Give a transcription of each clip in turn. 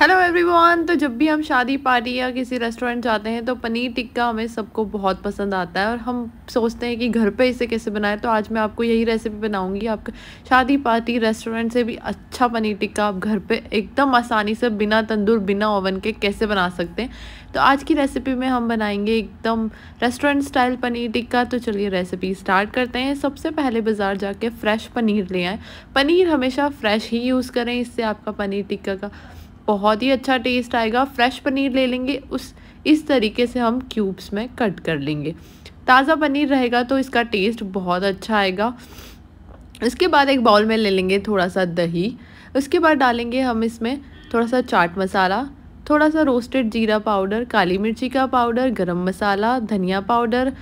hello everyone तो जब भी हम शादी पार्टी या किसी रेस्टोरेंट जाते हैं तो पनीर टिक्का हमें सबको बहुत पसंद आता है और हम सोचते हैं कि घर पे इसे कैसे बनाएं तो आज मैं आपको यही रेसिपी बनाऊंगी आपका शादी पार्टी रेस्टोरेंट से भी अच्छा पनीर टिक्का आप घर पे एकदम आसानी से बिना तंदूर बिना ओवन के कैसे बना सकते हैं तो आज की रेसिपी में हम बनाएंगे एकदम रेस्टोरेंट स्टाइल पनीर टिक्का तो चलिए रेसिपी स्टार्ट करते हैं सबसे पहले बाज़ार जाके फ़्रेश पनीर ले आएँ पनीर हमेशा फ्रेश ही यूज़ करें इससे आपका पनीर टिक्का का बहुत ही अच्छा टेस्ट आएगा फ्रेश पनीर ले लेंगे उस इस तरीके से हम क्यूब्स में कट कर लेंगे ताज़ा पनीर रहेगा तो इसका टेस्ट बहुत अच्छा आएगा इसके बाद एक बाउल में ले लेंगे थोड़ा सा दही उसके बाद डालेंगे हम इसमें थोड़ा सा चाट मसाला थोड़ा सा रोस्टेड जीरा पाउडर काली मिर्ची का पाउडर गरम मसाला धनिया पाउडर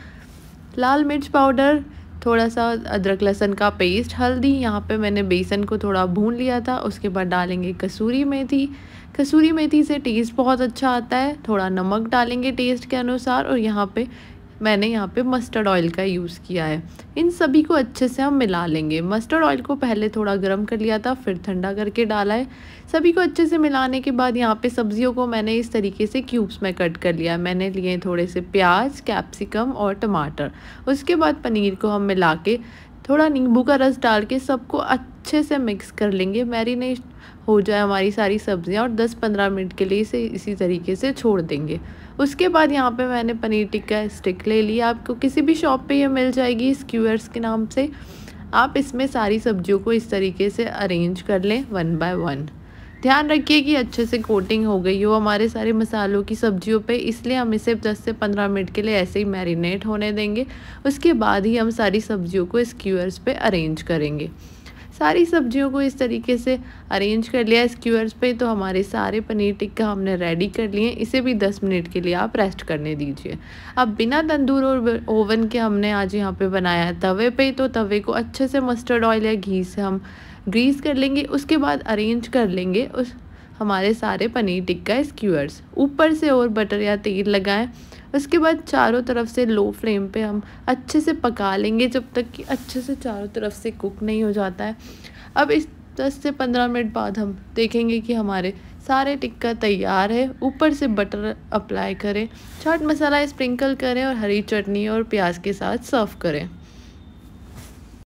लाल मिर्च पाउडर थोड़ा सा अदरक लहसन का पेस्ट हल्दी यहाँ पे मैंने बेसन को थोड़ा भून लिया था उसके बाद डालेंगे कसूरी मेथी कसूरी मेथी से टेस्ट बहुत अच्छा आता है थोड़ा नमक डालेंगे टेस्ट के अनुसार और यहाँ पे मैंने यहाँ पे मस्टर्ड ऑयल का यूज़ किया है इन सभी को अच्छे से हम मिला लेंगे मस्टर्ड ऑयल को पहले थोड़ा गर्म कर लिया था फिर ठंडा करके डाला है सभी को अच्छे से मिलाने के बाद यहाँ पे सब्जियों को मैंने इस तरीके से क्यूब्स में कट कर लिया मैंने लिए थोड़े से प्याज कैप्सिकम और टमाटर उसके बाद पनीर को हम मिला के थोड़ा नींबू का रस डाल के सबको अच्छा अच्छे से मिक्स कर लेंगे मैरिनेट हो जाए हमारी सारी सब्ज़ियाँ और 10-15 मिनट के लिए इसे इसी तरीके से छोड़ देंगे उसके बाद यहाँ पे मैंने पनीर टिक्का स्टिक ले लिया आपको किसी भी शॉप पे ये मिल जाएगी स्क्यूअर्स के नाम से आप इसमें सारी सब्जियों को इस तरीके से अरेंज कर लें वन बाय वन ध्यान रखिए कि अच्छे से कोटिंग हो गई हो हमारे सारे मसालों की सब्जियों पे इसलिए हम इसे 10 से 15 मिनट के लिए ऐसे ही मैरिनेट होने देंगे उसके बाद ही हम सारी सब्जियों को स्क्यूअर्स पे अरेंज करेंगे सारी सब्जियों को इस तरीके से अरेंज कर लिया स्क्यूअर्स पे तो हमारे सारे पनीर टिक्का हमने रेडी कर लिए इसे भी 10 मिनट के लिए आप रेस्ट करने दीजिए अब बिना तंदूर और ओवन के हमने आज यहाँ पे बनाया है तवे पे तो तवे को अच्छे से मस्टर्ड ऑयल या घी से हम ग्रीस कर लेंगे उसके बाद अरेंज कर लेंगे उस हमारे सारे पनीर टिक्का स्क्यूअर्स ऊपर से और बटर या तेल लगाएं उसके बाद चारों तरफ से लो फ्लेम पे हम अच्छे से पका लेंगे जब तक कि अच्छे से चारों तरफ से कुक नहीं हो जाता है अब इस दस से पंद्रह मिनट बाद हम देखेंगे कि हमारे सारे टिक्का तैयार है ऊपर से बटर अप्लाई करें चाट मसाला स्प्रिंकल करें और हरी चटनी और प्याज के साथ सर्व करें